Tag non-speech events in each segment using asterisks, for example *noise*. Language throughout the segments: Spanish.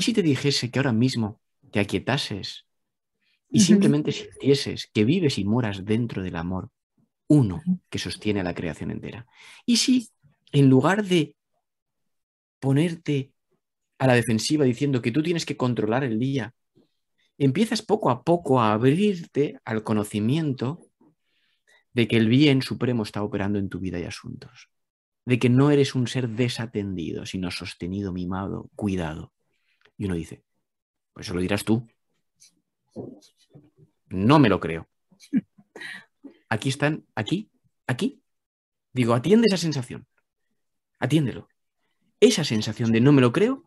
¿Y si te dijese que ahora mismo te aquietases y simplemente sintieses que vives y moras dentro del amor uno que sostiene a la creación entera? ¿Y si en lugar de ponerte a la defensiva diciendo que tú tienes que controlar el día, empiezas poco a poco a abrirte al conocimiento de que el bien supremo está operando en tu vida y asuntos, de que no eres un ser desatendido, sino sostenido, mimado, cuidado, y uno dice, pues eso lo dirás tú. No me lo creo. Aquí están, aquí, aquí. Digo, atiende esa sensación. Atiéndelo. Esa sensación de no me lo creo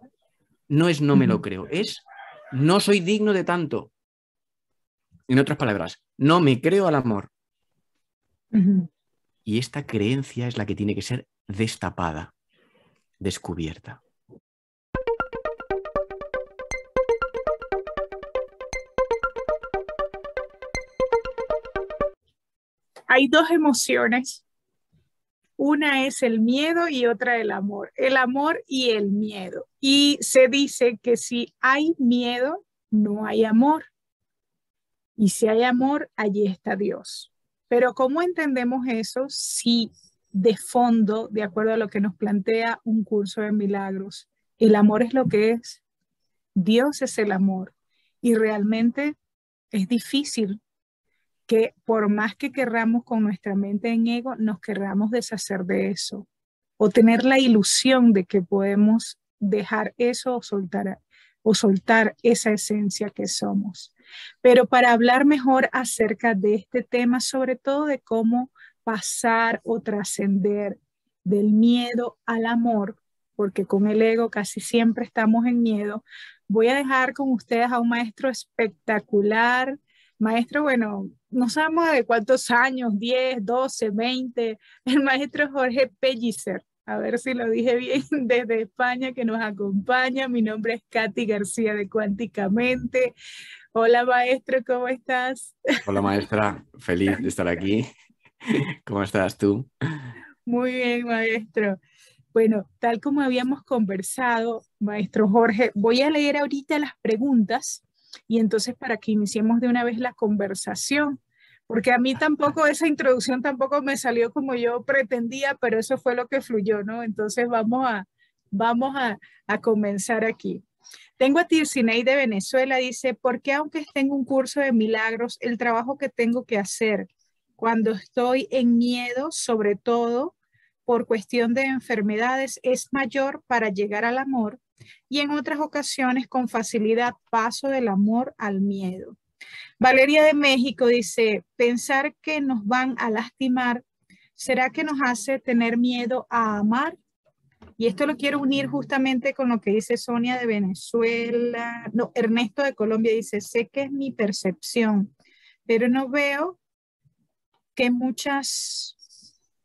no es no me lo creo, es no soy digno de tanto. En otras palabras, no me creo al amor. Y esta creencia es la que tiene que ser destapada, descubierta. hay dos emociones. Una es el miedo y otra el amor. El amor y el miedo. Y se dice que si hay miedo, no hay amor. Y si hay amor, allí está Dios. Pero ¿cómo entendemos eso si de fondo, de acuerdo a lo que nos plantea un curso de milagros, el amor es lo que es? Dios es el amor. Y realmente es difícil que por más que querramos con nuestra mente en ego, nos querramos deshacer de eso o tener la ilusión de que podemos dejar eso o soltar, o soltar esa esencia que somos. Pero para hablar mejor acerca de este tema, sobre todo de cómo pasar o trascender del miedo al amor, porque con el ego casi siempre estamos en miedo, voy a dejar con ustedes a un maestro espectacular, Maestro, bueno, no sabemos de cuántos años, 10, 12, 20, el maestro Jorge Pellicer, a ver si lo dije bien, *laughs* desde España que nos acompaña. Mi nombre es Katy García de Cuánticamente. Hola maestro, ¿cómo estás? Hola maestra, feliz de estar aquí. *laughs* ¿Cómo estás tú? Muy bien, maestro. Bueno, tal como habíamos conversado, maestro Jorge, voy a leer ahorita las preguntas y entonces para que iniciemos de una vez la conversación, porque a mí tampoco esa introducción tampoco me salió como yo pretendía, pero eso fue lo que fluyó, ¿no? Entonces vamos a, vamos a, a comenzar aquí. Tengo a Tircinei de Venezuela, dice, porque aunque tengo un curso de milagros, el trabajo que tengo que hacer cuando estoy en miedo, sobre todo por cuestión de enfermedades, es mayor para llegar al amor y en otras ocasiones con facilidad paso del amor al miedo. Valeria de México dice, pensar que nos van a lastimar, ¿será que nos hace tener miedo a amar? Y esto lo quiero unir justamente con lo que dice Sonia de Venezuela, no, Ernesto de Colombia dice, sé que es mi percepción, pero no veo que muchas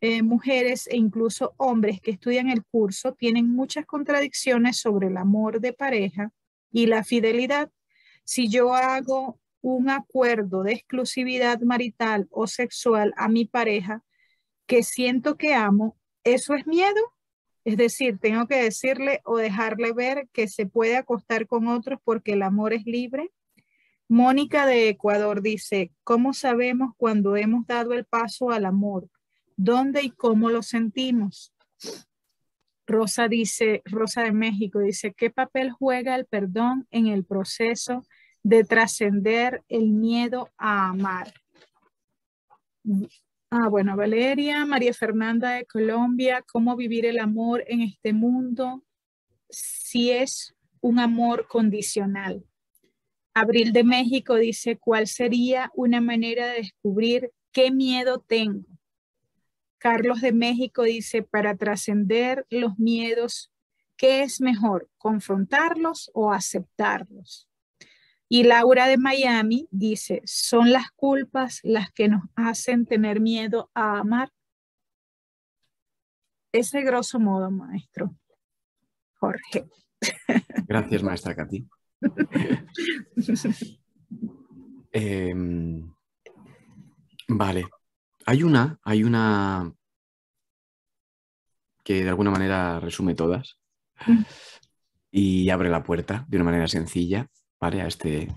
eh, mujeres e incluso hombres que estudian el curso tienen muchas contradicciones sobre el amor de pareja y la fidelidad. Si yo hago un acuerdo de exclusividad marital o sexual a mi pareja que siento que amo, ¿eso es miedo? Es decir, tengo que decirle o dejarle ver que se puede acostar con otros porque el amor es libre. Mónica de Ecuador dice, ¿cómo sabemos cuando hemos dado el paso al amor? dónde y cómo lo sentimos. Rosa dice, Rosa de México dice, ¿qué papel juega el perdón en el proceso de trascender el miedo a amar? Ah, bueno, Valeria, María Fernanda de Colombia, ¿cómo vivir el amor en este mundo si es un amor condicional? Abril de México dice, ¿cuál sería una manera de descubrir qué miedo tengo? Carlos de México dice, para trascender los miedos, ¿qué es mejor, confrontarlos o aceptarlos? Y Laura de Miami dice, ¿son las culpas las que nos hacen tener miedo a amar? Ese grosso modo, maestro. Jorge. Gracias, maestra Katy. *laughs* Em, vale. Hay una, hay una que de alguna manera resume todas y abre la puerta de una manera sencilla, ¿vale? A este,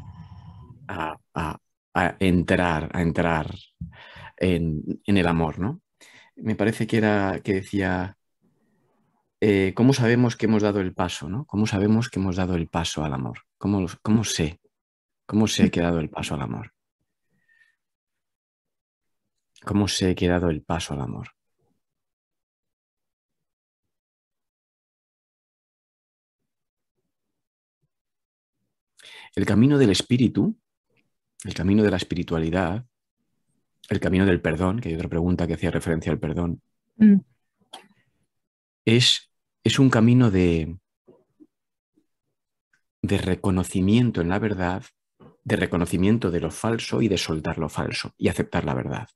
a, entrar, a entrar en, el amor, Me parece que era, que decía, eh, ¿cómo sabemos que hemos dado el paso, ¿no? ¿Cómo sabemos que hemos dado el paso al amor? ¿Cómo, cómo sé? ¿Cómo sé que he dado el paso al amor? ¿Cómo se ha quedado el paso al amor? El camino del espíritu, el camino de la espiritualidad, el camino del perdón, que hay otra pregunta que hacía referencia al perdón, mm. es, es un camino de, de reconocimiento en la verdad, de reconocimiento de lo falso y de soltar lo falso y aceptar la verdad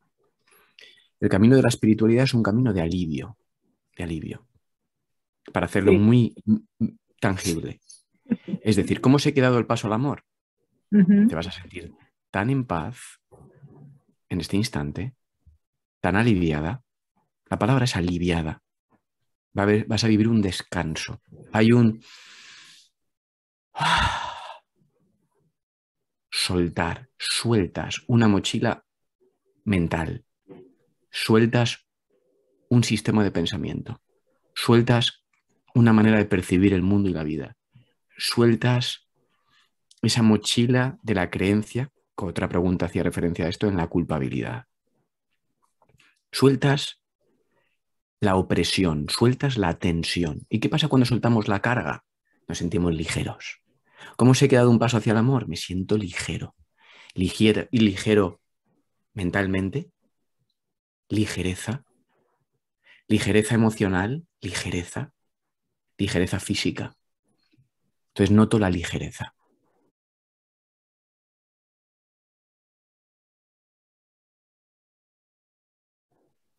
el camino de la espiritualidad es un camino de alivio, de alivio, para hacerlo muy tangible. Es decir, ¿cómo se ha quedado el paso al amor? Te vas a sentir tan en paz en este instante, tan aliviada. La palabra es aliviada. vas a vivir un descanso. Hay un ¡ah! soltar, sueltas una mochila mental sueltas un sistema de pensamiento, sueltas una manera de percibir el mundo y la vida, sueltas esa mochila de la creencia, que otra pregunta hacía referencia a esto, en la culpabilidad. Sueltas la opresión, sueltas la tensión. ¿Y qué pasa cuando soltamos la carga? Nos sentimos ligeros. ¿Cómo se he quedado un paso hacia el amor? Me siento ligero. Ligero y ligero mentalmente, ligereza, ligereza emocional, ligereza, ligereza física. Entonces noto la ligereza.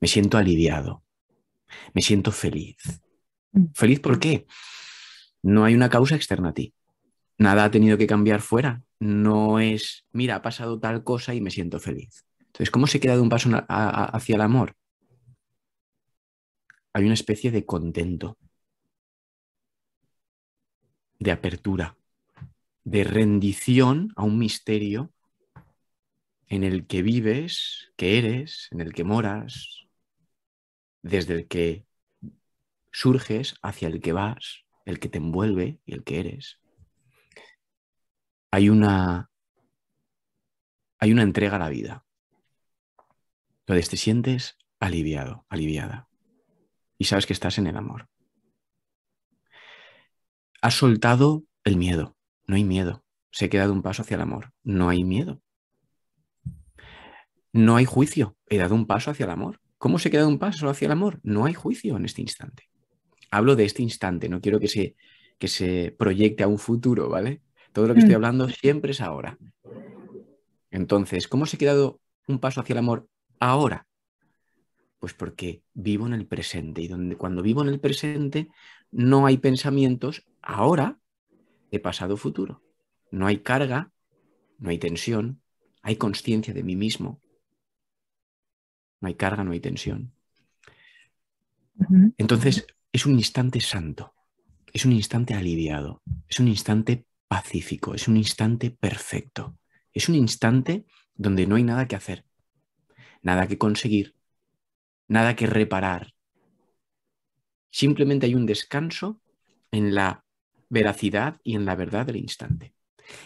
Me siento aliviado, me siento feliz. Mm. ¿Feliz por qué? No hay una causa externa a ti. Nada ha tenido que cambiar fuera. No es, mira, ha pasado tal cosa y me siento feliz. Entonces, ¿cómo se queda de un paso hacia el amor? Hay una especie de contento, de apertura, de rendición a un misterio en el que vives, que eres, en el que moras, desde el que surges, hacia el que vas, el que te envuelve y el que eres. Hay una, hay una entrega a la vida. Entonces te sientes aliviado, aliviada. Y sabes que estás en el amor. Has soltado el miedo. No hay miedo. Se ha quedado un paso hacia el amor. No hay miedo. No hay juicio. He dado un paso hacia el amor. ¿Cómo se ha quedado un paso hacia el amor? No hay juicio en este instante. Hablo de este instante, no quiero que se, que se proyecte a un futuro, ¿vale? Todo lo que estoy mm. hablando siempre es ahora. Entonces, ¿cómo se ha quedado un paso hacia el amor ahora? Pues porque vivo en el presente y donde, cuando vivo en el presente no hay pensamientos ahora de pasado futuro. No hay carga, no hay tensión, hay conciencia de mí mismo. No hay carga, no hay tensión. Entonces, es un instante santo, es un instante aliviado, es un instante pacífico, es un instante perfecto, es un instante donde no hay nada que hacer, nada que conseguir, nada que reparar. Simplemente hay un descanso en la veracidad y en la verdad del instante.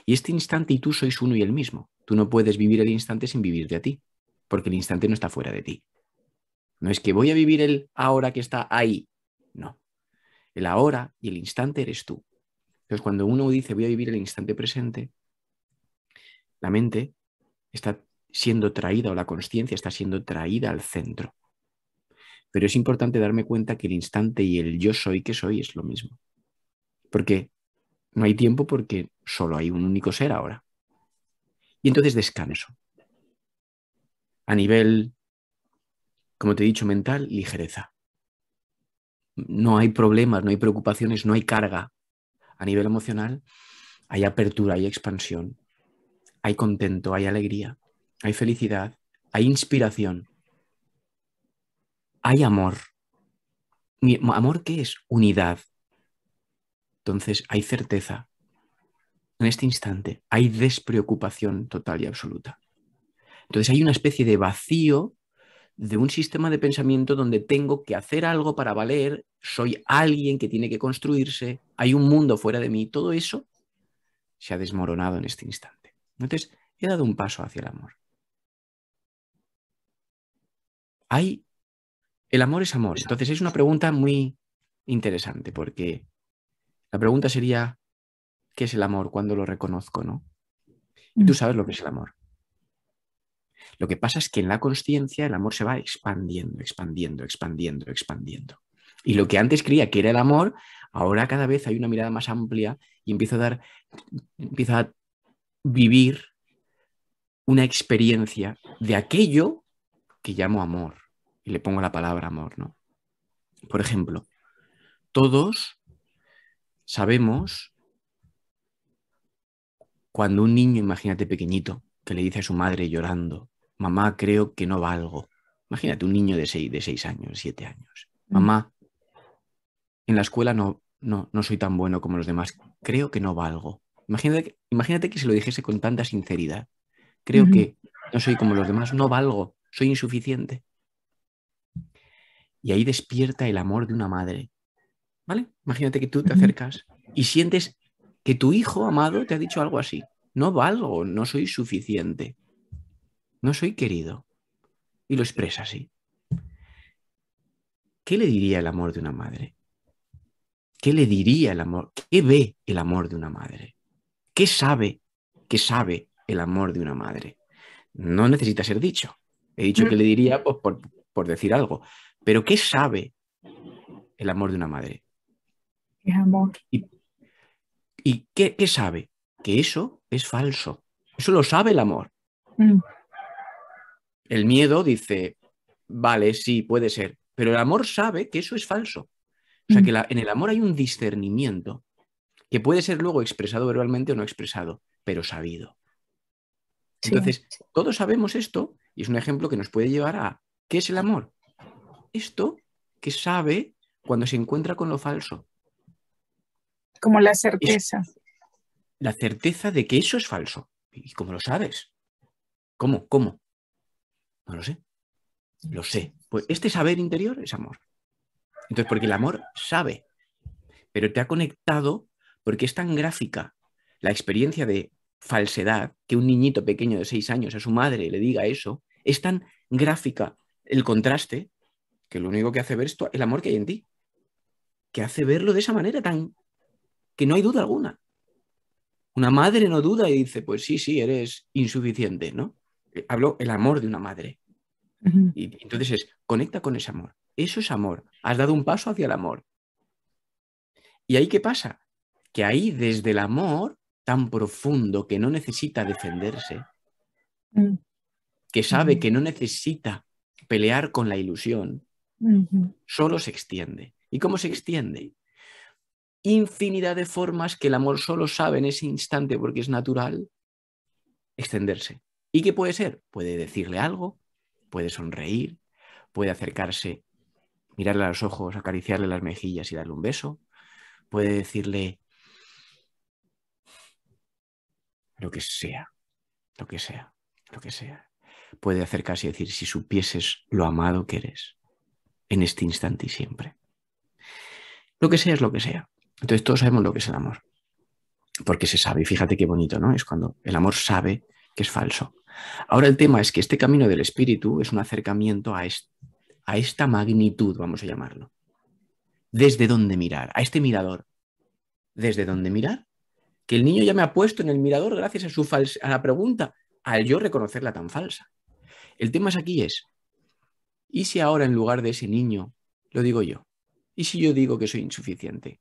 Y este instante y tú sois uno y el mismo. Tú no puedes vivir el instante sin vivirte a ti, porque el instante no está fuera de ti. No es que voy a vivir el ahora que está ahí. No. El ahora y el instante eres tú. Entonces, cuando uno dice voy a vivir el instante presente, la mente está siendo traída o la conciencia está siendo traída al centro. Pero es importante darme cuenta que el instante y el yo soy que soy es lo mismo. Porque no hay tiempo porque solo hay un único ser ahora. Y entonces descanso. A nivel, como te he dicho, mental, ligereza. No hay problemas, no hay preocupaciones, no hay carga. A nivel emocional, hay apertura, hay expansión, hay contento, hay alegría hay felicidad, hay inspiración, hay amor. ¿Amor qué es? Unidad. Entonces hay certeza. En este instante hay despreocupación total y absoluta. Entonces hay una especie de vacío de un sistema de pensamiento donde tengo que hacer algo para valer, soy alguien que tiene que construirse, hay un mundo fuera de mí, todo eso se ha desmoronado en este instante. Entonces, he dado un paso hacia el amor. hay, el amor es amor. Entonces es una pregunta muy interesante porque la pregunta sería, ¿qué es el amor? cuando lo reconozco? ¿no? Y tú mm. sabes lo que es el amor. Lo que pasa es que en la conciencia el amor se va expandiendo, expandiendo, expandiendo, expandiendo. Y lo que antes creía que era el amor, ahora cada vez hay una mirada más amplia y empiezo a dar, empiezo a vivir una experiencia de aquello que llamo amor le pongo la palabra amor, ¿no? Por ejemplo, todos sabemos cuando un niño, imagínate pequeñito, que le dice a su madre llorando, mamá, creo que no valgo. Imagínate un niño de seis, de años, siete años. Mm. Mamá, en la escuela no, no, no soy tan bueno como los demás, creo que no valgo. Imagínate, imagínate que se lo dijese con tanta sinceridad. Creo que no soy como los demás, no valgo, soy insuficiente. Y ahí despierta el amor de una madre. ¿Vale? Imagínate que tú te acercas y sientes que tu hijo amado te ha dicho algo así. No valgo, no soy suficiente, no soy querido. Y lo expresa así. ¿Qué le diría el amor de una madre? ¿Qué le diría el amor? ¿Qué ve el amor de una madre? ¿Qué sabe que sabe el amor de una madre? No necesita ser dicho. He dicho que le diría pues, por, por decir algo, pero ¿qué sabe el amor de una madre? Es amor. ¿Y, qué, sabe? Que eso es falso. Eso lo sabe el amor. Mm. El miedo dice, vale, sí, puede ser, pero el amor sabe que eso es falso. O sea, mm. que en el amor hay un discernimiento que puede ser luego expresado verbalmente o no expresado, pero sabido. Entonces, todos sabemos esto y es un ejemplo que nos puede llevar a ¿qué es el amor? esto que sabe cuando se encuentra con lo falso. Como la certeza. la certeza de que eso es falso. ¿Y cómo lo sabes? ¿Cómo? ¿Cómo? No lo sé. Lo sé. Pues este saber interior es amor. Entonces, porque el amor sabe, pero te ha conectado porque es tan gráfica la experiencia de falsedad que un niñito pequeño de seis años a su madre le diga eso, es tan gráfica el contraste que lo único que hace ver es el amor que hay en ti, que hace verlo de esa manera tan que no hay duda alguna. Una madre no duda y dice, pues sí, sí, eres insuficiente, ¿no? Eh, hablo el amor de una madre. Y entonces es, conecta con ese amor. Eso es amor. Has dado un paso hacia el amor. ¿Y ahí qué pasa? Que ahí desde el amor tan profundo que no necesita defenderse, mm. que sabe mm. que no necesita pelear con la ilusión, Solo se extiende. ¿Y cómo se extiende? Infinidad de formas que el amor solo sabe en ese instante, porque es natural, extenderse. ¿Y qué puede ser? Puede decirle algo, puede sonreír, puede acercarse, mirarle a los ojos, acariciarle las mejillas y darle un beso, puede decirle lo que sea, lo que sea, lo que sea. Puede acercarse y decir, si supieses lo amado que eres, en este instante y siempre. Lo que sea es lo que sea. Entonces todos sabemos lo que es el amor. Porque se sabe, fíjate qué bonito, ¿no? Es cuando el amor sabe que es falso. Ahora el tema es que este camino del espíritu es un acercamiento a, esta magnitud, vamos a llamarlo. Desde dónde mirar, a este mirador. Desde dónde mirar. Que el niño ya me ha puesto en el mirador gracias a, su a la pregunta, al yo reconocerla tan falsa. El tema es aquí es, ¿Y si ahora en lugar de ese niño lo digo yo? ¿Y si yo digo que soy insuficiente?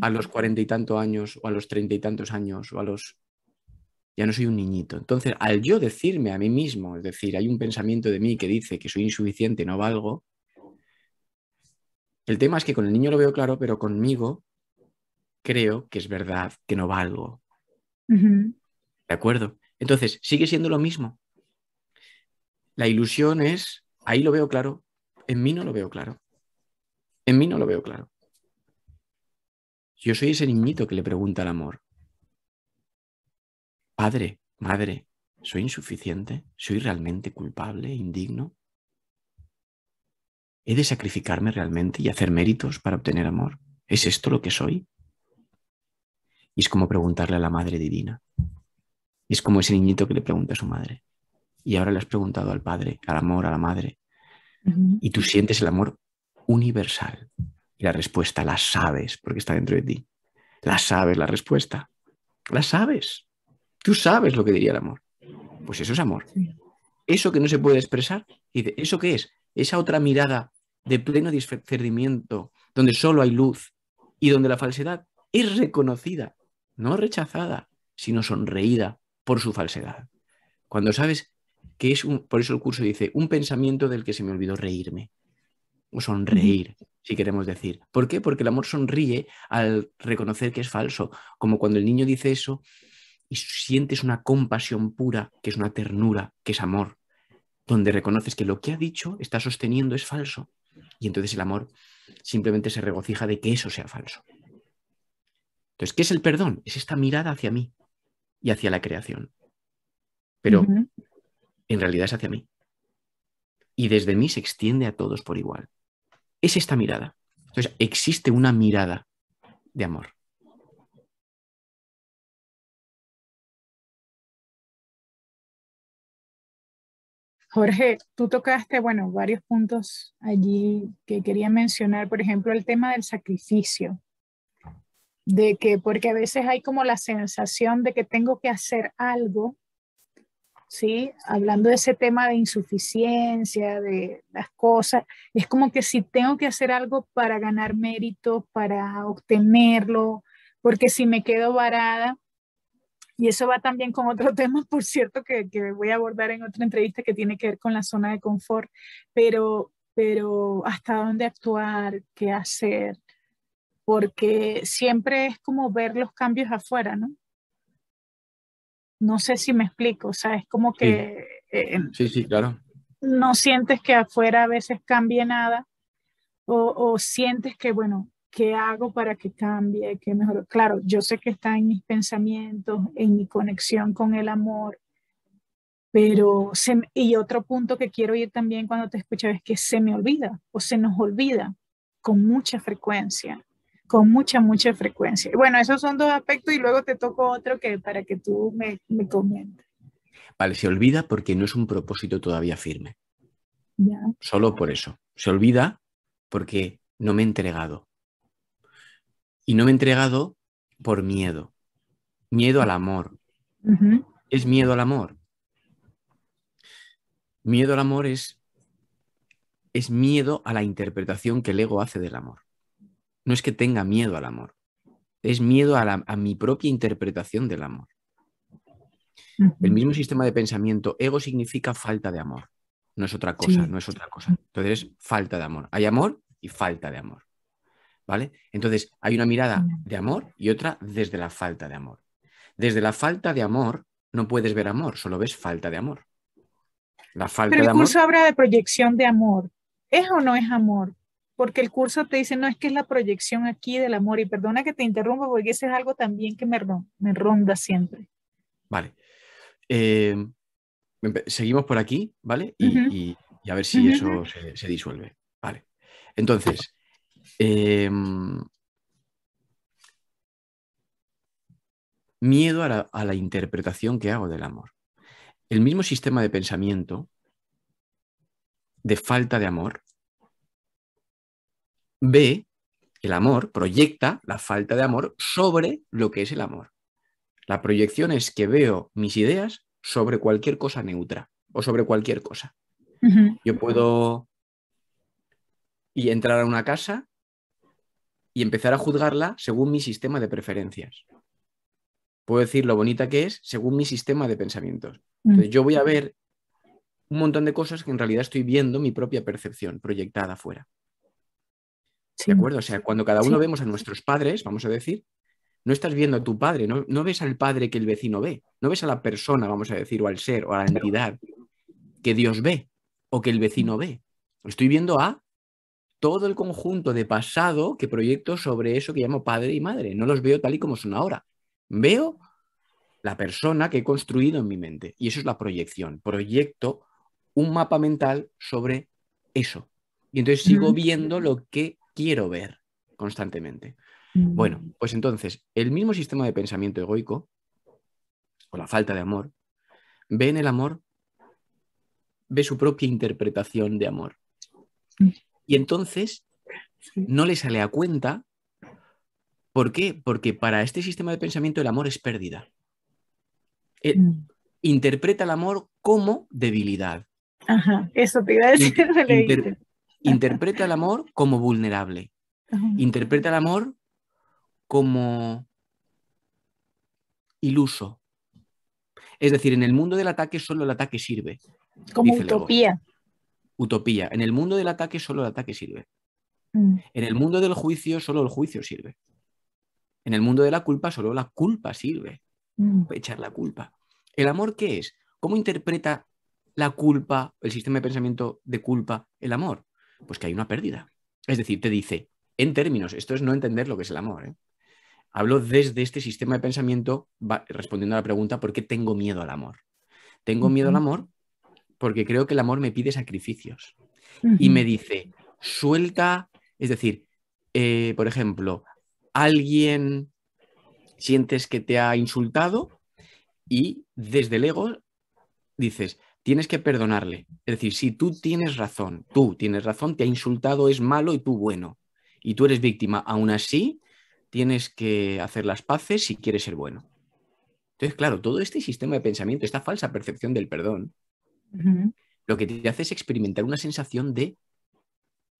A los cuarenta y tantos años, o a los treinta y tantos años, o a los. Ya no soy un niñito. Entonces, al yo decirme a mí mismo, es decir, hay un pensamiento de mí que dice que soy insuficiente, no valgo. El tema es que con el niño lo veo claro, pero conmigo creo que es verdad que no valgo. ¿De acuerdo? Entonces, sigue siendo lo mismo. La ilusión es Ahí lo veo claro. En mí no lo veo claro. En mí no lo veo claro. Yo soy ese niñito que le pregunta al amor. Padre, madre, ¿soy insuficiente? ¿Soy realmente culpable, indigno? ¿He de sacrificarme realmente y hacer méritos para obtener amor? ¿Es esto lo que soy? Y es como preguntarle a la Madre Divina. es como ese niñito que le pregunta a su madre, y ahora le has preguntado al padre, al amor, a la madre, y tú sientes el amor universal. Y la respuesta la sabes porque está dentro de ti. La sabes la respuesta. La sabes. Tú sabes lo que diría el amor. Pues eso es amor. Eso que no se puede expresar. Y ¿Eso qué es? Esa otra mirada de pleno discernimiento, donde solo hay luz y donde la falsedad es reconocida, no rechazada, sino sonreída por su falsedad. Cuando sabes que es un, por eso el curso dice, un pensamiento del que se me olvidó reírme o sonreír, si queremos decir. ¿Por qué? Porque el amor sonríe al reconocer que es falso, como cuando el niño dice eso y sientes una compasión pura, que es una ternura, que es amor, donde reconoces que lo que ha dicho, está sosteniendo, es falso. Y entonces el amor simplemente se regocija de que eso sea falso. Entonces, ¿qué es el perdón? Es esta mirada hacia mí y hacia la creación. Pero en realidad es hacia mí. Y desde mí se extiende a todos por igual. Es esta mirada. Entonces, existe una mirada de amor. Jorge, tú tocaste, bueno, varios puntos allí que quería mencionar. Por ejemplo, el tema del sacrificio. De que, porque a veces hay como la sensación de que tengo que hacer algo ¿sí? Hablando de ese tema de insuficiencia, de las cosas, es como que si tengo que hacer algo para ganar mérito, para obtenerlo, porque si me quedo varada, y eso va también con otro *laughs* tema, por cierto, que, que voy a abordar en otra entrevista que tiene que ver con la zona de confort, pero, pero hasta dónde actuar, qué hacer, porque siempre es como ver los cambios afuera, ¿no? No sé si me explico, o sea, es como que... Eh, sí, sí, claro. No sientes que afuera a veces cambie nada o, sientes que, bueno, ¿qué hago para que cambie, que Claro, yo sé que está en mis pensamientos, en mi conexión con el amor, pero y otro punto que quiero ir también cuando te escucho es que se me olvida o se nos olvida con mucha frecuencia con mucha, mucha frecuencia. bueno, esos son dos aspectos y luego te toco otro que para que tú me, comentes. Vale, se olvida porque no es un propósito todavía firme. Solo por eso. Se olvida porque no me he entregado. Y no me he entregado por miedo. Miedo al amor. Es miedo al amor. Miedo al amor es, es miedo a la interpretación que el ego hace del amor no es que tenga miedo al amor, es miedo a, mi propia interpretación del amor. El mismo sistema de pensamiento, ego significa falta de amor, no es otra cosa, no es otra cosa. Entonces, falta de amor. Hay amor y falta de amor. ¿Vale? Entonces, hay una mirada de amor y otra desde la falta de amor. Desde la falta de amor no puedes ver amor, solo ves falta de amor. La falta Pero el curso habla de proyección de amor. ¿Es o no es amor? porque el curso te dice, no, es que es la proyección aquí del amor. Y perdona que te interrumpa, porque eso es algo también que me, ronda siempre. Vale. Eh, seguimos por aquí, ¿vale? Y, a ver si eso se, disuelve. Vale. Entonces, em, miedo a la interpretación que hago del amor. El mismo sistema de pensamiento de falta de amor ve el amor, proyecta la falta de amor sobre lo que es el amor. La proyección es que veo mis ideas sobre cualquier cosa neutra o sobre cualquier cosa. Yo puedo y entrar a una casa y empezar a juzgarla según mi sistema de preferencias. Puedo decir lo bonita que es según mi sistema de pensamientos. Entonces, yo voy a ver un montón de cosas que en realidad estoy viendo mi propia percepción proyectada afuera. ¿De acuerdo? O sea, cuando cada uno vemos a nuestros padres, vamos a decir, no estás viendo a tu padre, no, no, ves al padre que el vecino ve, no ves a la persona, vamos a decir, o al ser, o a la entidad que Dios ve o que el vecino ve. Estoy viendo a todo el conjunto de pasado que proyecto sobre eso que llamo padre y madre. No los veo tal y como son ahora. Veo la persona que he construido en mi mente. Y eso es la proyección. Proyecto un mapa mental sobre eso. Y entonces sigo viendo lo que quiero ver constantemente. Mm. Bueno, pues entonces, el mismo sistema de pensamiento egoico, o la falta de amor, ve en el amor, ve su propia interpretación de amor. Mm. Y entonces no le sale a cuenta. ¿Por qué? Porque para este sistema de pensamiento el amor es pérdida. Eh, mm. interpreta el amor como debilidad. Ajá, eso te iba a decir. *laughs* interpreta el amor como vulnerable. Interpreta el amor como iluso. Es decir, en el mundo del ataque solo el ataque sirve. Como utopía. Utopía. En el mundo del ataque solo el ataque sirve. Mm. En el mundo del juicio solo el juicio sirve. En el mundo de la culpa solo la culpa sirve. Mm. Echar la culpa. ¿El amor qué es? ¿Cómo interpreta la culpa, el sistema de pensamiento de culpa, el amor? Pues que hay una pérdida. Es decir, te dice, en términos, esto es no entender lo que es el amor. ¿eh? Hablo desde este sistema de pensamiento respondiendo a la pregunta, ¿por qué tengo miedo al amor? Tengo miedo al amor porque creo que el amor me pide sacrificios. Y me dice, suelta, es decir, eh, por ejemplo, alguien sientes que te ha insultado y desde luego ego dices, tienes que perdonarle. Es decir, si tú tienes razón, tú tienes razón, te ha insultado, es malo y tú bueno, y tú eres víctima, aún así tienes que hacer las paces si quieres ser bueno. Entonces, claro, todo este sistema de pensamiento, esta falsa percepción del perdón, lo que te hace es experimentar una sensación de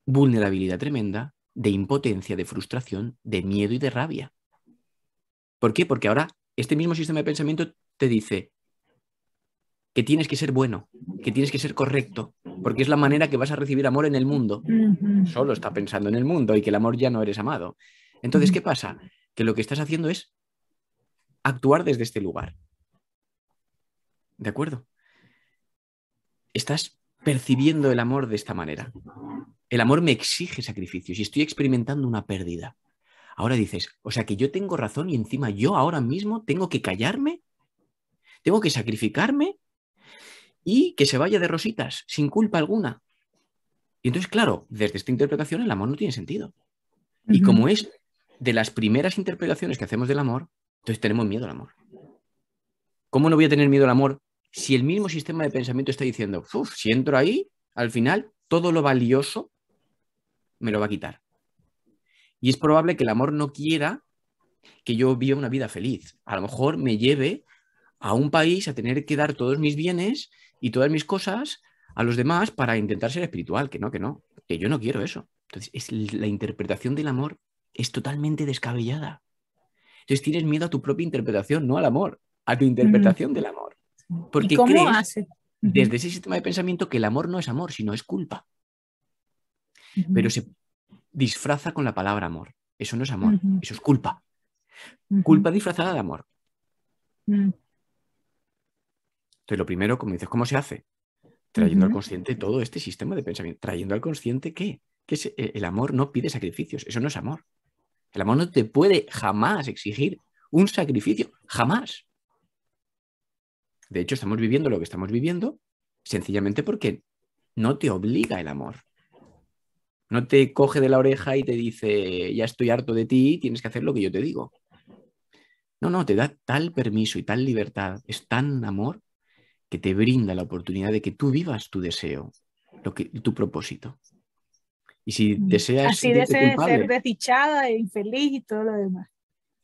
vulnerabilidad tremenda, de impotencia, de frustración, de miedo y de rabia. ¿Por qué? Porque ahora este mismo sistema de pensamiento te dice, que tienes que ser bueno, que tienes que ser correcto, porque es la manera que vas a recibir amor en el mundo. Solo está pensando en el mundo y que el amor ya no eres amado. Entonces, ¿qué pasa? Que lo que estás haciendo es actuar desde este lugar. ¿De acuerdo? Estás percibiendo el amor de esta manera. El amor me exige sacrificios y estoy experimentando una pérdida. Ahora dices, o sea que yo tengo razón y encima yo ahora mismo tengo que callarme, tengo que sacrificarme y que se vaya de rositas, sin culpa alguna. Y entonces, claro, desde esta interpretación el amor no tiene sentido. Y como es de las primeras interpretaciones que hacemos del amor, entonces tenemos miedo al amor. ¿Cómo no voy a tener miedo al amor si el mismo sistema de pensamiento está diciendo, Uf, si entro ahí, al final todo lo valioso me lo va a quitar? Y es probable que el amor no quiera que yo viva una vida feliz. A lo mejor me lleve a un país a tener que dar todos mis bienes y todas mis cosas a los demás para intentar ser espiritual, que no, que no, que yo no quiero eso. Entonces, es, la interpretación del amor es totalmente descabellada. Entonces, tienes miedo a tu propia interpretación, no al amor, a tu interpretación del amor. Porque crees, desde ese sistema de pensamiento que el amor no es amor, sino es culpa. Pero se disfraza con la palabra amor. Eso no es amor, eso es culpa. Culpa disfrazada de amor. Mm pero lo primero, como dices, ¿cómo se hace? Trayendo al consciente todo este sistema de pensamiento. Trayendo al consciente qué? Que eh, el amor no pide sacrificios, eso no es amor. El amor no te puede jamás exigir un sacrificio, jamás. De hecho, estamos viviendo lo que estamos viviendo sencillamente porque no te obliga el amor. No te coge de la oreja y te dice, ya estoy harto de ti, tienes que hacer lo que yo te digo. No, no, te da tal permiso y tal libertad, es tan amor que te brinda la oportunidad de que tú vivas tu deseo, lo que, tu propósito. Y si mm, deseas... ser desdichada e infeliz y todo lo demás.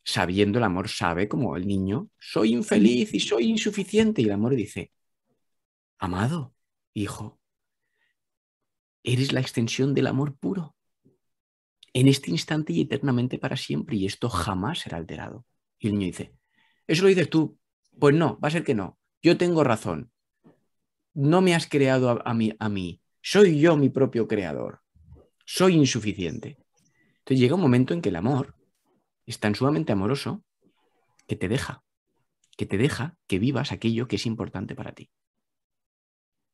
Sabiendo el amor, sabe como el niño, soy infeliz y soy insuficiente. Y el amor dice, amado, hijo, eres la extensión del amor puro. En este instante y eternamente para siempre. Y esto jamás será alterado. Y el niño dice, eso lo dices tú. Pues no, va a ser que no yo tengo razón. No me has creado a, mí, a mí. Soy yo mi propio creador. Soy insuficiente. Entonces llega un momento en que el amor es tan sumamente amoroso que te deja, que te deja que vivas aquello que es importante para ti.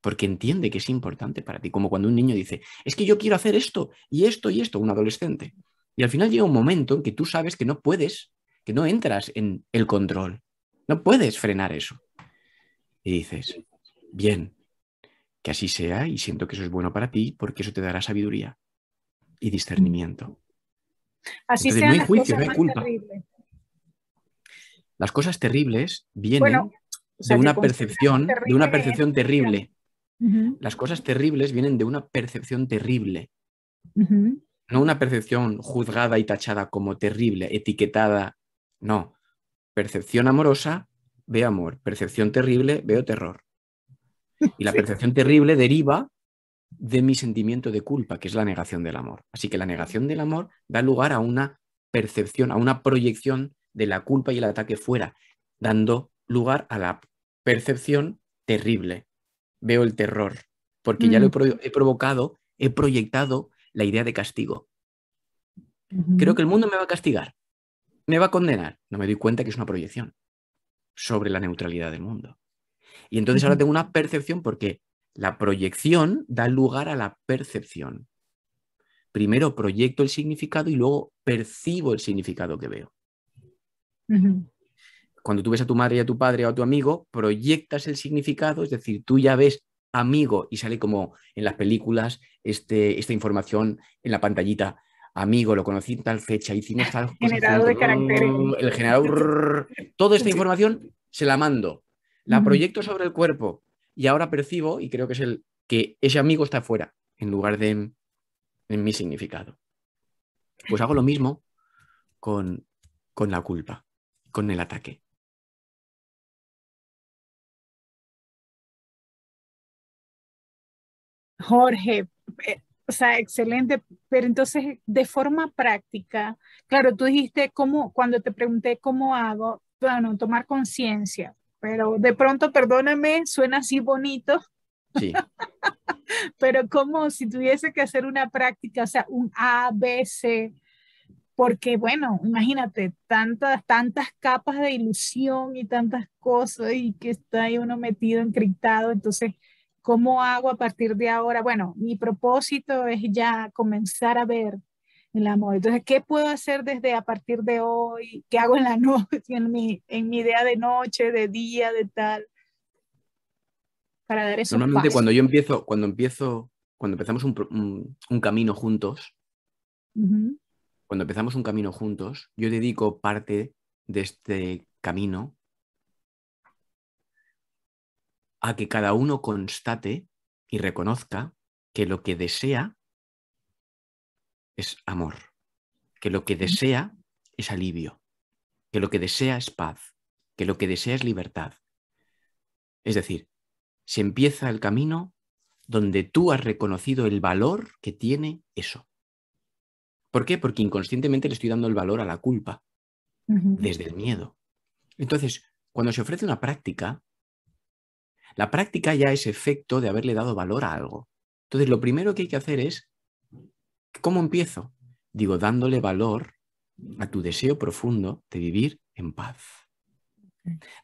Porque entiende que es importante para ti. Como cuando un niño dice, es que yo quiero hacer esto y esto y esto, un adolescente. Y al final llega un momento en que tú sabes que no puedes, que no entras en el control. No puedes frenar eso y dices, bien, que así sea y siento que eso es bueno para ti porque eso te dará sabiduría y discernimiento. Así juicio, las cosas culpa. Terribles. Las cosas terribles vienen de, una percepción, terrible de una percepción terrible. Las cosas terribles vienen de una percepción terrible. No una percepción juzgada y tachada como terrible, etiquetada. No. Percepción amorosa veo amor, percepción terrible, veo terror. Y la *laughs* percepción terrible deriva de mi sentimiento de culpa, que es la negación del amor. Así que la negación del amor da lugar a una percepción, a una proyección de la culpa y el ataque fuera, dando lugar a la percepción terrible. Veo el terror, porque ya lo he, mm. provocado, he proyectado la idea de castigo. Creo que el mundo me va a castigar, me va a condenar. No me doy cuenta que es una proyección sobre la neutralidad del mundo. Y entonces ahora tengo una percepción porque la proyección da lugar a la percepción. Primero proyecto el significado y luego percibo el significado que veo. Cuando tú ves a tu madre y a tu padre o a tu amigo, proyectas el significado, es decir, tú ya ves amigo y sale como en las películas este, esta información en la pantallita amigo, lo conocí en tal fecha, hicimos tal *laughs* El Generador de caracteres. El generador. Toda esta información se la mando, la proyecto sobre el cuerpo y ahora percibo, y creo que es el que ese amigo está afuera. en lugar de en, mi significado. Pues hago lo mismo con la culpa, con el ataque. Jorge, eh, o sea, excelente, pero entonces de forma práctica, claro, tú dijiste cómo, cuando te pregunté cómo hago, bueno, tomar conciencia, pero de pronto, perdóname, suena así bonito. Sí. *laughs* pero como si tuviese que hacer una práctica, o sea, un ABC, porque bueno, imagínate, tantas, tantas capas de ilusión y tantas cosas y que está ahí uno metido encriptado, entonces ¿Cómo hago a partir de ahora? Bueno, mi propósito es ya comenzar a ver el amor. Entonces, ¿qué puedo hacer desde a partir de hoy? ¿Qué hago en la *laughs* noche, en mi, en mi idea de noche, de día, de tal? Para dar esos Normalmente cuando yo empiezo, cuando empiezo, cuando empezamos un, camino juntos, cuando empezamos un camino juntos, yo dedico parte de este camino a que cada uno constate y reconozca que lo que desea es amor, que lo que desea es alivio, que lo que desea es paz, que lo que desea es libertad. Es decir, se empieza el camino donde tú has reconocido el valor que tiene eso. ¿Por qué? Porque inconscientemente le estoy dando el valor a la culpa, desde el miedo. Entonces, cuando se ofrece una práctica, la práctica ya es efecto de haberle dado valor a algo. Entonces, lo primero que hay que hacer es, ¿cómo empiezo? Digo, dándole valor a tu deseo profundo de vivir en paz,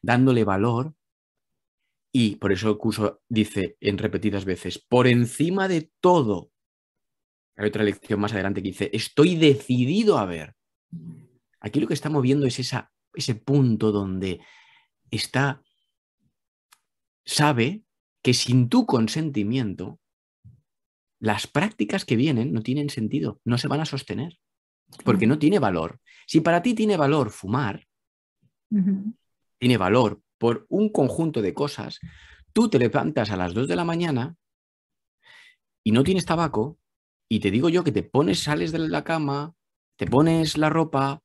dándole valor y por eso el curso dice en repetidas veces, por encima de todo, hay otra lección más adelante que dice, estoy decidido a ver. Aquí lo que está moviendo es ese punto donde está sabe que sin tu consentimiento, las prácticas que vienen no tienen sentido, no se van a sostener, porque no tiene valor. Si para ti tiene valor fumar, tiene valor por un conjunto de cosas, tú te levantas a las 2 de la mañana y no tienes tabaco, y te digo yo que te pones, sales de la cama, te pones la ropa,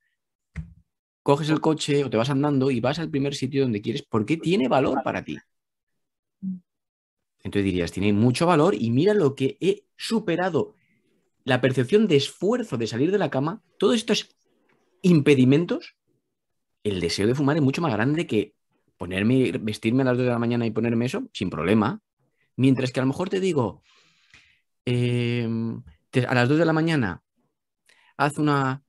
coges el coche o te vas andando y vas al primer sitio donde quieres, porque tiene valor para ti. Entonces dirías, tiene mucho valor y mira lo que he superado. La percepción de esfuerzo de salir de la cama, todos estos impedimentos, el deseo de fumar es mucho más grande que ponerme, vestirme a las 2 de la mañana y ponerme eso, sin problema. Mientras que a lo mejor te digo, em, a las 2 de la mañana, haz una,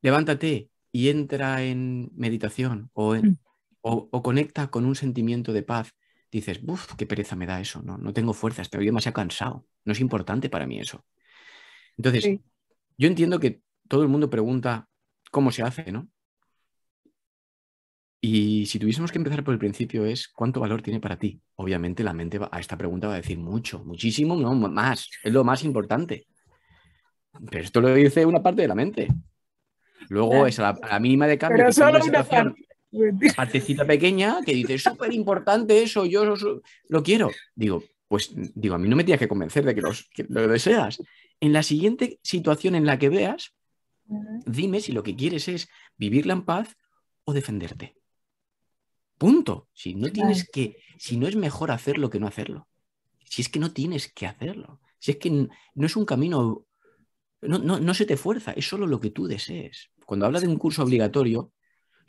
levántate y entra en meditación o, mm. o conecta con un sentimiento de paz dices, uff, qué pereza me da eso, no, no tengo fuerzas, estoy demasiado cansado, no es importante para mí eso. Entonces, yo entiendo que todo el mundo pregunta cómo se hace, ¿no? Y si tuviésemos que empezar por el principio es cuánto valor tiene para ti. Obviamente la mente a esta pregunta va a decir mucho, muchísimo, no, más, es lo más importante. Pero esto lo dice una parte de la mente. Luego es la, mínima de cambio. Pero una parte partecita pequeña que dice, súper importante eso, yo lo, quiero. Digo, pues digo, a mí no me tienes que convencer de que, lo deseas. En la siguiente situación en la que veas, dime si lo que quieres es vivirla en paz o defenderte. Punto. Si no tienes que, si no es mejor hacerlo que no hacerlo. Si es que no tienes que hacerlo. Si es que no es un camino, no, no, no se te fuerza, es solo lo que tú desees. Cuando habla de un curso obligatorio,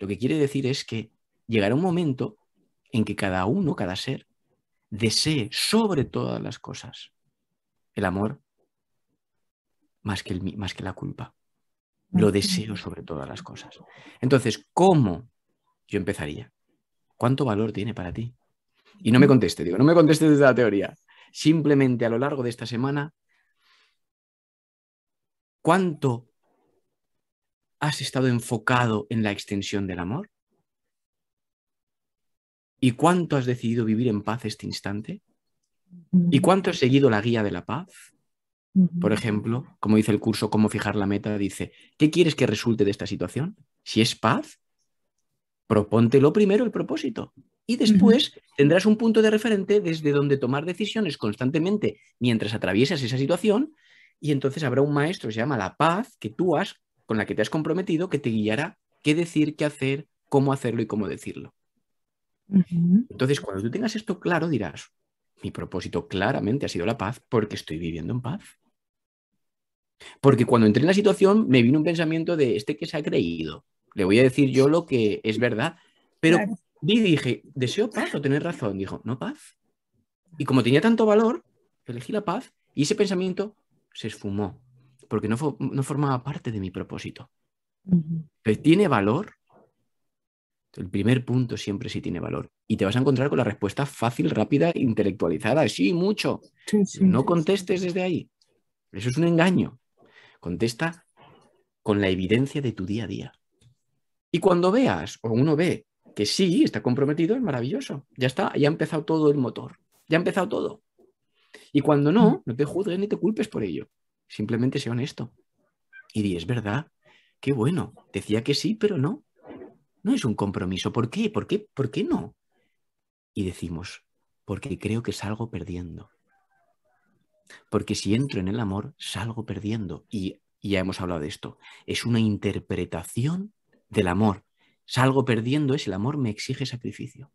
lo que quiere decir es que llegará un momento en que cada uno, cada ser, desee sobre todas las cosas el amor más que, el, más que la culpa. Lo deseo sobre todas las cosas. Entonces, ¿cómo yo empezaría? ¿Cuánto valor tiene para ti? Y no me conteste, digo, no me conteste desde la teoría. Simplemente a lo largo de esta semana, ¿cuánto has estado enfocado en la extensión del amor? ¿Y cuánto has decidido vivir en paz este instante? ¿Y cuánto has seguido la guía de la paz? Por ejemplo, como dice el curso Cómo fijar la meta, dice, ¿qué quieres que resulte de esta situación? Si es paz, propóntelo primero el propósito y después tendrás un punto de referente desde donde tomar decisiones constantemente mientras atraviesas esa situación y entonces habrá un maestro, se llama la paz, que tú has con la que te has comprometido que te guiará qué decir, qué hacer, cómo hacerlo y cómo decirlo. Entonces, cuando tú tengas esto claro, dirás, mi propósito claramente ha sido la paz porque estoy viviendo en paz. Porque cuando entré en la situación me vino un pensamiento de este que se ha creído. Le voy a decir yo lo que es verdad. Pero vi dije, deseo paz o tener razón. Dijo, no paz. Y como tenía tanto valor, elegí la paz y ese pensamiento se esfumó porque no, no formaba parte de mi propósito. Pero tiene valor. El primer punto siempre sí tiene valor. Y te vas a encontrar con la respuesta fácil, rápida, intelectualizada. Sí, mucho. no contestes desde ahí. Eso es un engaño. Contesta con la evidencia de tu día a día. Y cuando veas, o uno ve, que sí, está comprometido, es maravilloso. Ya está, ya ha empezado todo el motor. Ya ha empezado todo. Y cuando no, no te juzgues ni te culpes por ello. Simplemente sea honesto. Y di, es verdad, qué bueno. Decía que sí, pero no. No es un compromiso. ¿Por qué? ¿Por qué? ¿Por qué no? Y decimos, porque creo que salgo perdiendo. Porque si entro en el amor, salgo perdiendo. Y, ya hemos hablado de esto. Es una interpretación del amor. Salgo perdiendo es el amor me exige sacrificio.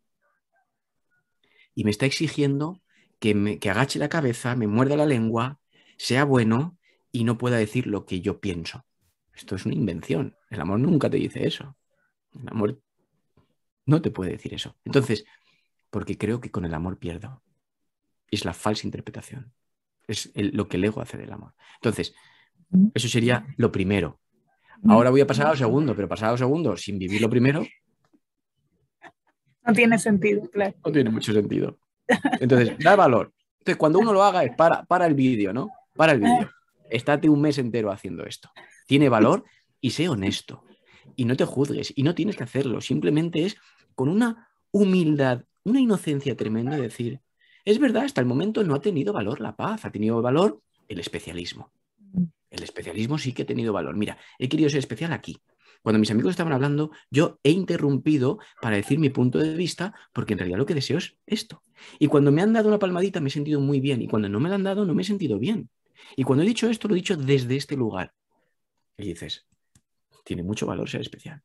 Y me está exigiendo que, me, que agache la cabeza, me muerda la lengua, sea bueno y no pueda decir lo que yo pienso. Esto es una invención. El amor nunca te dice eso. El amor no te puede decir eso. Entonces, porque creo que con el amor pierdo. Es la falsa interpretación. Es lo que el ego hace del amor. Entonces, eso sería lo primero. Ahora voy a pasar a lo segundo, pero pasar a lo segundo sin vivir lo primero. No tiene sentido, claro. No tiene mucho sentido. Entonces, da valor. Entonces, cuando uno lo haga es para, para el vídeo, ¿no? Para el vídeo estate un mes entero haciendo esto. Tiene valor y sé honesto. Y no te juzgues y no tienes que hacerlo. Simplemente es con una humildad, una inocencia tremenda decir, es verdad, hasta el momento no ha tenido valor la paz, ha tenido valor el especialismo. El especialismo sí que ha tenido valor. Mira, he querido ser especial aquí. Cuando mis amigos estaban hablando, yo he interrumpido para decir mi punto de vista, porque en realidad lo que deseo es esto. Y cuando me han dado una palmadita me he sentido muy bien, y cuando no me la han dado no me he sentido bien. Y cuando he dicho esto, lo he dicho desde este lugar. Y dices, tiene mucho valor ser especial.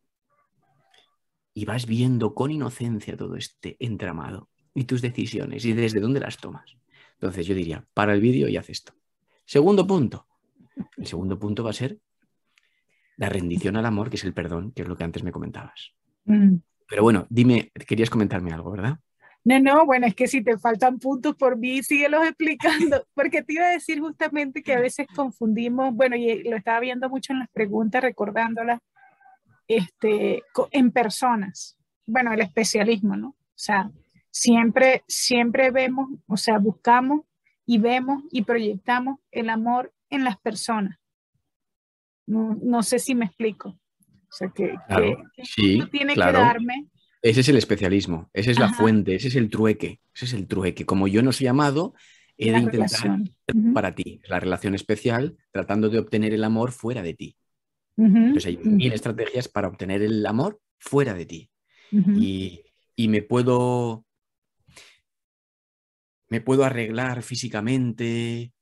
Y vas viendo con inocencia todo este entramado y tus decisiones y desde dónde las tomas. Entonces yo diría, para el vídeo y haz esto. Segundo punto. El segundo punto va a ser la rendición al amor, que es el perdón, que es lo que antes me comentabas. Mm. Pero bueno, dime, querías comentarme algo, ¿verdad? No, no, bueno, es que si te faltan puntos por mí, síguelos explicando, *laughs* porque te iba a decir justamente que a veces confundimos, bueno, y eh, lo estaba viendo mucho en las preguntas, recordándolas, este, en personas, bueno, el especialismo, ¿no? O sea, siempre, siempre vemos, o sea, buscamos y vemos y proyectamos el amor en las personas. No, sé si me explico. O sea, que, que darme ese es el especialismo, esa es la fuente, ese es el trueque, ese es el trueque. Como yo no soy amado, he de intentar para ti, la relación especial, tratando de obtener el amor fuera de ti. Entonces hay mil estrategias para obtener el amor fuera de ti. Y, me puedo. Me puedo arreglar físicamente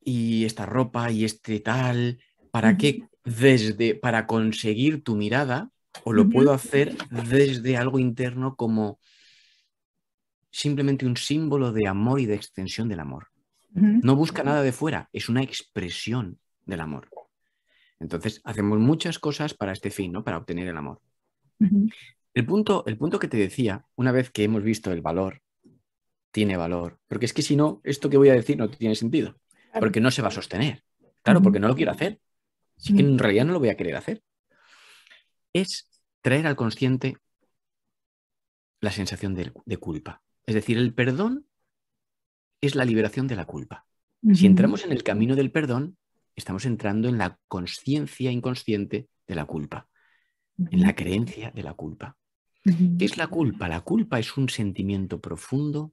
y esta ropa y este tal. ¿Para que Desde para conseguir tu mirada, o lo puedo hacer desde algo interno como simplemente un símbolo de amor y de extensión del amor. No busca nada de fuera, es una expresión del amor. Entonces, hacemos muchas cosas para este fin, ¿no? Para obtener el amor. el, punto, el punto que te decía, una vez que hemos visto el valor, tiene valor, porque es que si no, esto que voy a decir no tiene sentido, porque no se va a sostener. Claro, porque no lo quiero hacer. sí que en realidad no lo voy a querer hacer es traer al consciente la sensación de, culpa. Es decir, el perdón es la liberación de la culpa. Si entramos en el camino del perdón, estamos entrando en la conciencia inconsciente de la culpa, en la creencia de la culpa. ¿Qué es la culpa? La culpa es un sentimiento profundo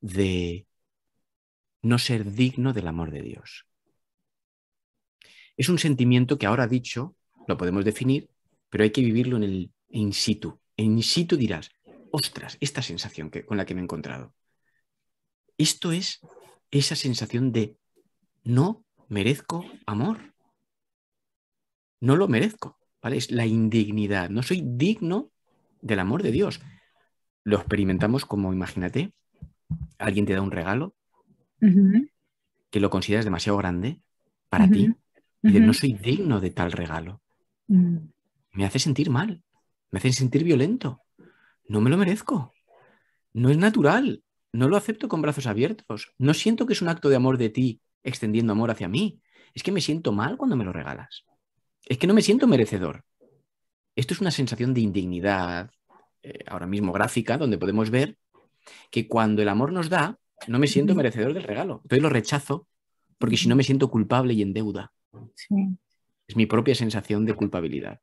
de no ser digno del amor de Dios. Es un sentimiento que ahora dicho lo podemos definir, pero hay que vivirlo en el in situ. En in situ dirás, ostras, esta sensación que, con la que me he encontrado. Esto es esa sensación de no merezco amor. No lo merezco, ¿vale? Es la indignidad. No soy digno del amor de Dios. Lo experimentamos como, imagínate, alguien te da un regalo que lo consideras demasiado grande para ti no soy digno de tal regalo. Mm. Me hace sentir mal, me hace sentir violento. No me lo merezco. No es natural. No lo acepto con brazos abiertos. No siento que es un acto de amor de ti extendiendo amor hacia mí. Es que me siento mal cuando me lo regalas. Es que no me siento merecedor. Esto es una sensación de indignidad, eh, ahora mismo gráfica, donde podemos ver que cuando el amor nos da, no me siento merecedor del regalo. Entonces lo rechazo porque si no me siento culpable y en deuda. Es mi propia sensación de culpabilidad.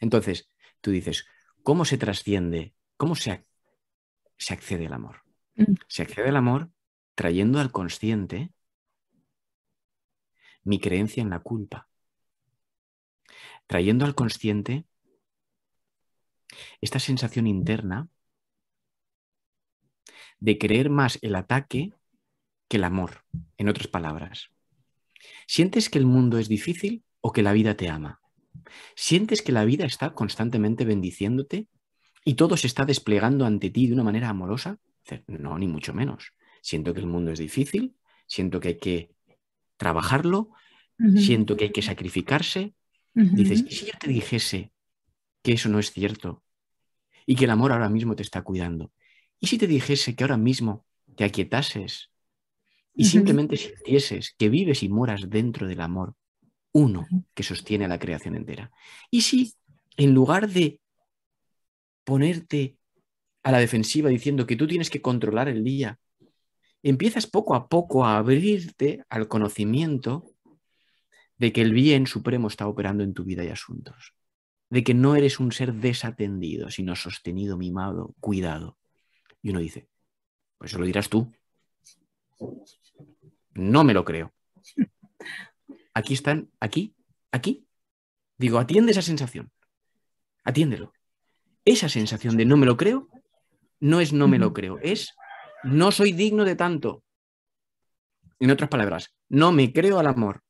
Entonces, tú dices, ¿cómo se trasciende? ¿Cómo se, accede al amor? Mm. Se accede al amor trayendo al consciente mi creencia en la culpa, trayendo al consciente esta sensación interna de creer más el ataque que el amor, en otras palabras. ¿Sientes que el mundo es difícil o que la vida te ama? ¿Sientes que la vida está constantemente bendiciéndote y todo se está desplegando ante ti de una manera amorosa? No, ni mucho menos. Siento que el mundo es difícil, siento que hay que trabajarlo, siento que hay que sacrificarse. Dices, ¿y si yo te dijese que eso no es cierto y que el amor ahora mismo te está cuidando? ¿Y si te dijese que ahora mismo te aquietases y simplemente sintieses que vives y moras dentro del amor uno que sostiene a la creación entera? ¿Y si en lugar de ponerte a la defensiva diciendo que tú tienes que controlar el día, empiezas poco a poco a abrirte al conocimiento de que el bien supremo está operando en tu vida y asuntos, de que no eres un ser desatendido, sino sostenido, mimado, cuidado, y uno dice, pues eso lo dirás tú. No me lo creo. Aquí están, aquí, aquí. Digo, atiende esa sensación. Atiéndelo. Esa sensación de no me lo creo no es no me lo creo, es no soy digno de tanto. En otras palabras, no me creo al amor.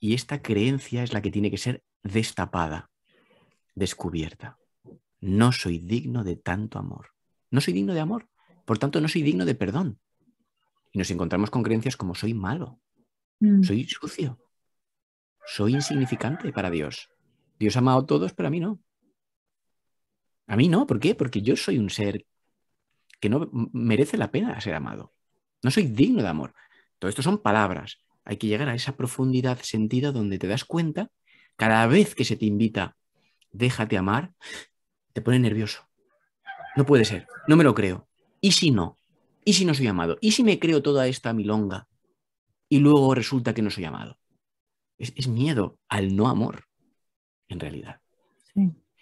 Y esta creencia es la que tiene que ser destapada, descubierta no soy digno de tanto amor. No soy digno de amor, por tanto no soy digno de perdón. Y nos encontramos con creencias como soy malo, mm. soy sucio, soy insignificante para Dios. Dios ha amado a todos, pero a mí no. A mí no, ¿por qué? Porque yo soy un ser que no merece la pena ser amado. No soy digno de amor. Todo esto son palabras. Hay que llegar a esa profundidad sentida donde te das cuenta, cada vez que se te invita, déjate amar, te pone nervioso. No puede ser, no me lo creo. ¿Y si no? ¿Y si no soy amado? ¿Y si me creo toda esta milonga y luego resulta que no soy amado? Es, miedo al no amor, en realidad.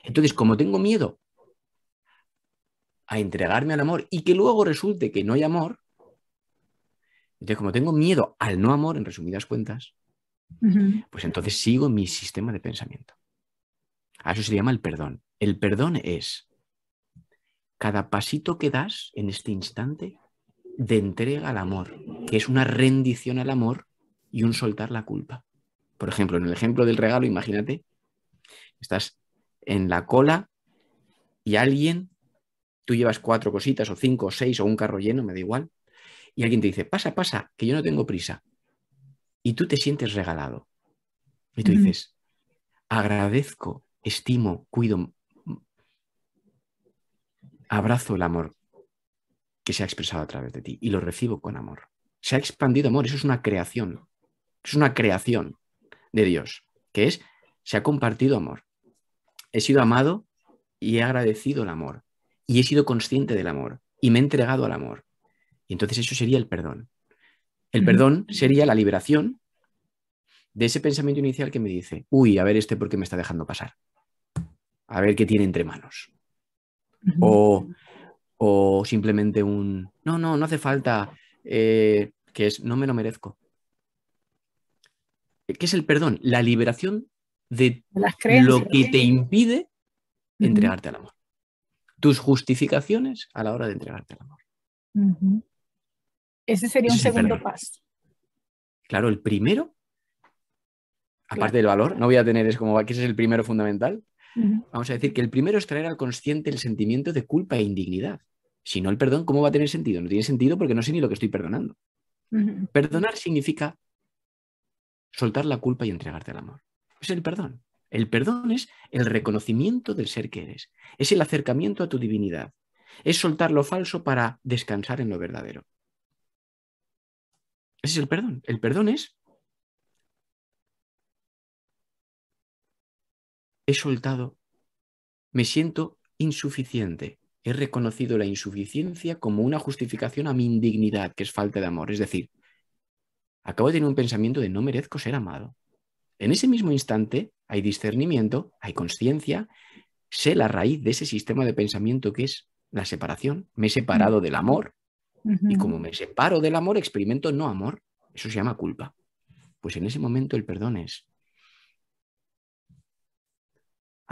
Entonces, como tengo miedo a entregarme al amor y que luego resulte que no hay amor, entonces como tengo miedo al no amor, en resumidas cuentas, pues entonces sigo mi sistema de pensamiento. A eso se llama el perdón. El perdón es cada pasito que das en este instante de entrega al amor, que es una rendición al amor y un soltar la culpa. Por ejemplo, en el ejemplo del regalo, imagínate, estás en la cola y alguien, tú llevas cuatro cositas o cinco o seis o un carro lleno, me da igual, y alguien te dice, pasa, pasa, que yo no tengo prisa. Y tú te sientes regalado. Y tú dices, agradezco, estimo, cuido, abrazo el amor que se ha expresado a través de ti y lo recibo con amor. Se ha expandido amor, eso es una creación, es una creación de Dios, que es, se ha compartido amor. He sido amado y he agradecido el amor y he sido consciente del amor y me he entregado al amor. Y entonces eso sería el perdón. El perdón sería la liberación de ese pensamiento inicial que me dice, uy, a ver este por qué me está dejando pasar. A ver qué tiene entre manos o, simplemente un, no, no, no hace falta, eh, que es, no me lo merezco. Eh, ¿Qué es el perdón? La liberación de lo que te impide entregarte al amor. Tus justificaciones a la hora de entregarte al amor. Ese sería un segundo paso. Claro, el primero, aparte del valor, no voy a tener, es como, que es el primero fundamental, Vamos a decir que el primero es traer al consciente el sentimiento de culpa e indignidad. Si no, el perdón, ¿cómo va a tener sentido? No tiene sentido porque no sé ni lo que estoy perdonando. Perdonar significa soltar la culpa y entregarte al amor. Es el perdón. El perdón es el reconocimiento del ser que eres. Es el acercamiento a tu divinidad. Es soltar lo falso para descansar en lo verdadero. Ese es el perdón. El perdón es he soltado, me siento insuficiente. He reconocido la insuficiencia como una justificación a mi indignidad, que es falta de amor. Es decir, acabo de tener un pensamiento de no merezco ser amado. En ese mismo instante hay discernimiento, hay conciencia, sé la raíz de ese sistema de pensamiento que es la separación. Me he separado mm. del amor y como me separo del amor experimento no amor. Eso se llama culpa. Pues en ese momento el perdón es,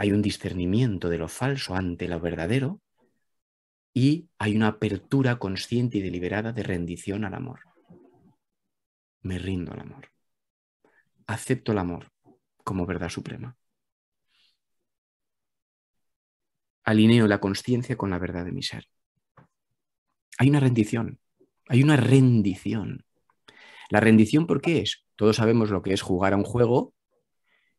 hay un discernimiento de lo falso ante lo verdadero y hay una apertura consciente y deliberada de rendición al amor. Me rindo al amor. Acepto el amor como verdad suprema. Alineo la conciencia con la verdad de mi ser. Hay una rendición, hay una rendición. La rendición, ¿por qué es? Todos sabemos lo que es jugar a un juego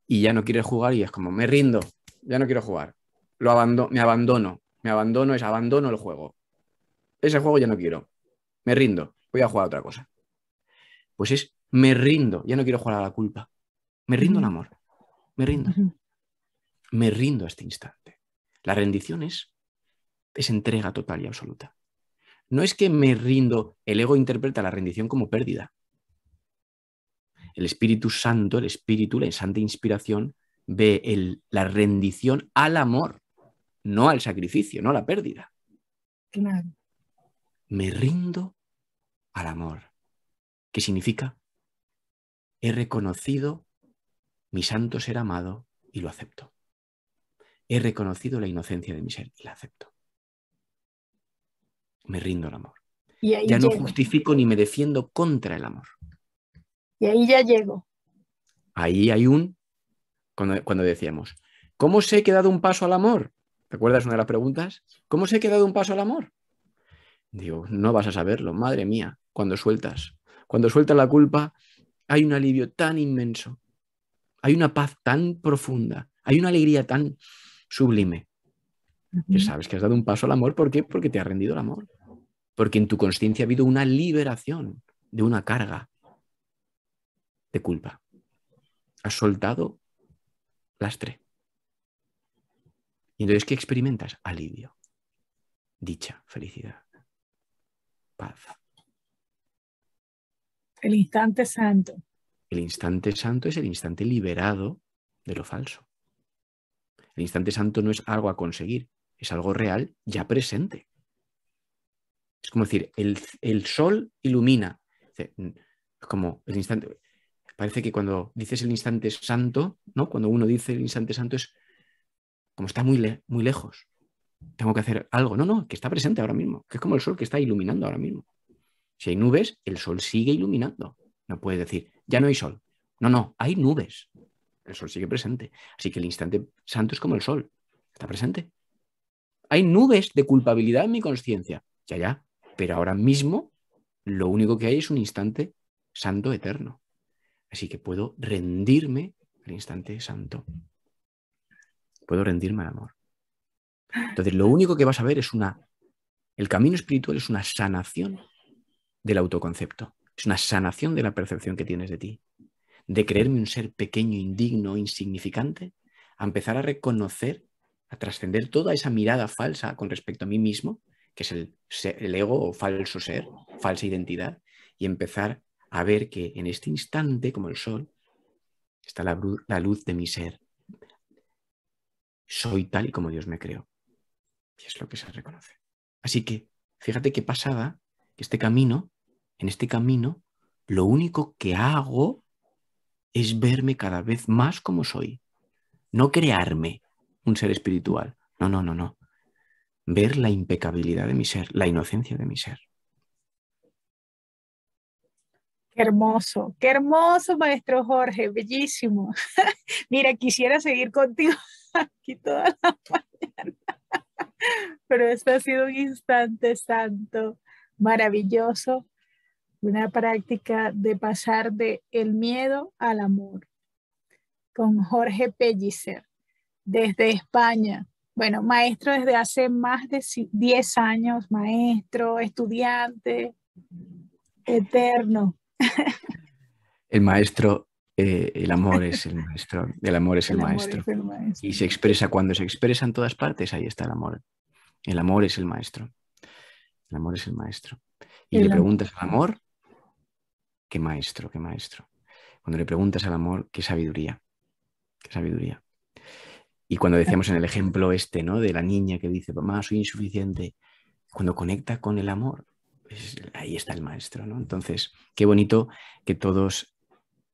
y ya no quieres jugar y es como, me rindo, ya no quiero jugar. Lo abandono, me abandono. Me abandono, es abandono el juego. Ese juego ya no quiero. Me rindo. Voy a jugar a otra cosa. Pues es me rindo. Ya no quiero jugar a la culpa. Me rindo al amor. Me rindo. Me rindo a este instante. La rendición es, es entrega total y absoluta. No es que me rindo, el ego interpreta la rendición como pérdida. El Espíritu Santo, el Espíritu, la santa inspiración, Ve la rendición al amor, no al sacrificio, no a la pérdida. Claro. Me rindo al amor. ¿Qué significa? He reconocido mi santo ser amado y lo acepto. He reconocido la inocencia de mi ser y la acepto. Me rindo al amor. ya no justifico ni me defiendo contra el amor. Y ahí ya llego. Ahí hay un cuando, decíamos, ¿cómo sé que he dado un paso al amor? ¿Te acuerdas una de las preguntas? ¿Cómo sé que he dado un paso al amor? Digo, no vas a saberlo, madre mía, cuando sueltas. Cuando sueltas la culpa, hay un alivio tan inmenso, hay una paz tan profunda, hay una alegría tan sublime, que sabes que has dado un paso al amor. ¿Por qué? Porque te ha rendido el amor. Porque en tu conciencia ha habido una liberación de una carga de culpa. Has soltado lastre. Y entonces, ¿qué experimentas? Alivio, dicha, felicidad, paz. El instante santo. El instante santo es el instante liberado de lo falso. El instante santo no es algo a conseguir, es algo real ya presente. Es como decir, el, el sol ilumina. Es como el instante, Parece que cuando dices el instante santo, ¿no? Cuando uno dice el instante santo es como está muy, muy lejos. Tengo que hacer algo. No, no, que está presente ahora mismo, que es como el sol que está iluminando ahora mismo. Si hay nubes, el sol sigue iluminando. No puedes decir, ya no hay sol. No, no, hay nubes. El sol sigue presente. Así que el instante santo es como el sol. Está presente. Hay nubes de culpabilidad en mi conciencia. Ya, ya. Pero ahora mismo lo único que hay es un instante santo eterno. Así que puedo rendirme al instante santo. Puedo rendirme al amor. Entonces, lo único que vas a ver es una... El camino espiritual es una sanación del autoconcepto. Es una sanación de la percepción que tienes de ti. De creerme un ser pequeño, indigno, insignificante, a empezar a reconocer, a trascender toda esa mirada falsa con respecto a mí mismo, que es el, ego o falso ser, falsa identidad, y empezar a ver que en este instante, como el sol, está la, luz de mi ser. Soy tal y como Dios me creó. Y es lo que se reconoce. Así que, fíjate qué pasada, que este camino, en este camino, lo único que hago es verme cada vez más como soy. No crearme un ser espiritual. No, no, no, no. Ver la impecabilidad de mi ser, la inocencia de mi ser. Hermoso, qué hermoso maestro Jorge, bellísimo. *laughs* Mira, quisiera seguir contigo *laughs* aquí toda la mañana, *laughs* pero esto ha sido un instante santo, maravilloso, una práctica de pasar de el miedo al amor con Jorge Pellicer desde España. Bueno, maestro desde hace más de 10 años, maestro, estudiante, eterno. El maestro, eh, el amor es el maestro, el amor, es el, maestro. Y se expresa cuando se expresa en todas partes, ahí está el amor. El amor es el maestro. El amor es el maestro. Y le preguntas al amor, qué maestro, qué maestro. Cuando le preguntas al amor, qué sabiduría, qué sabiduría. Y cuando decíamos en el ejemplo este, ¿no? De la niña que dice, mamá, soy insuficiente. Cuando conecta con el amor, pues, ahí está el maestro, ¿no? Entonces, qué bonito que todos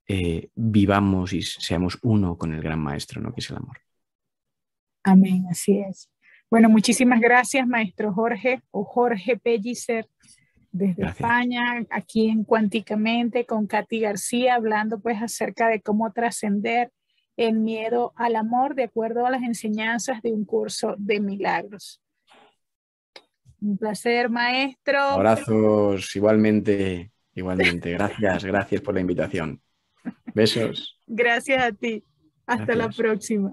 eh, vivamos y seamos uno con el gran maestro, ¿no? Que es el amor. Amén, así es. Bueno, muchísimas gracias, maestro Jorge o Jorge Pellicer, desde España, aquí en Cuánticamente, con Katy García, hablando pues acerca de cómo trascender el miedo al amor de acuerdo a las enseñanzas de un curso de milagros. Un placer, maestro. Abrazos igualmente, igualmente. Gracias, gracias por la invitación. Besos. Gracias a ti. Hasta la próxima.